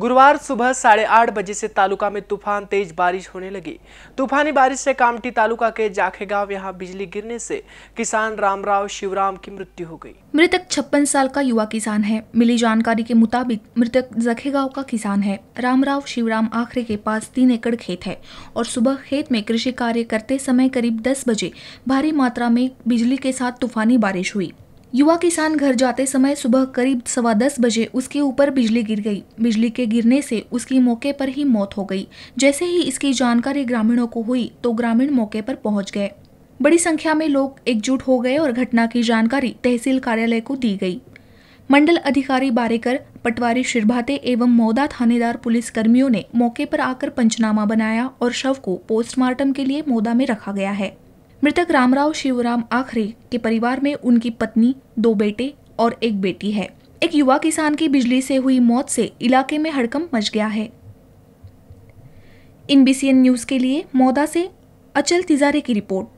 गुरुवार सुबह साढ़े आठ बजे से तालुका में तूफान तेज बारिश होने लगी तूफानी बारिश से कामटी तालुका के जाखे गांव यहाँ बिजली गिरने से किसान रामराव शिवराम की मृत्यु हो गई मृतक छप्पन साल का युवा किसान है मिली जानकारी के मुताबिक मृतक जखे गाँव का किसान है रामराव शिवराम आखरे के पास तीन एकड़ खेत है और सुबह खेत में कृषि कार्य करते समय करीब दस बजे भारी मात्रा में बिजली के साथ तूफानी बारिश हुई युवा किसान घर जाते समय सुबह करीब सवा दस बजे उसके ऊपर बिजली गिर गई बिजली के गिरने से उसकी मौके पर ही मौत हो गई जैसे ही इसकी जानकारी ग्रामीणों को हुई तो ग्रामीण मौके पर पहुंच गए बड़ी संख्या में लोग एकजुट हो गए और घटना की जानकारी तहसील कार्यालय को दी गई मंडल अधिकारी बारेकर पटवारी शिरभाते एवं मौदा थानेदार पुलिस कर्मियों ने मौके पर आकर पंचनामा बनाया और शव को पोस्टमार्टम के लिए मौदा में रखा गया है मृतक रामराव शिवराम आखरे के परिवार में उनकी पत्नी दो बेटे और एक बेटी है एक युवा किसान की बिजली से हुई मौत से इलाके में हड़कंप मच गया है इन न्यूज के लिए मौदा से अचल तिजारे की रिपोर्ट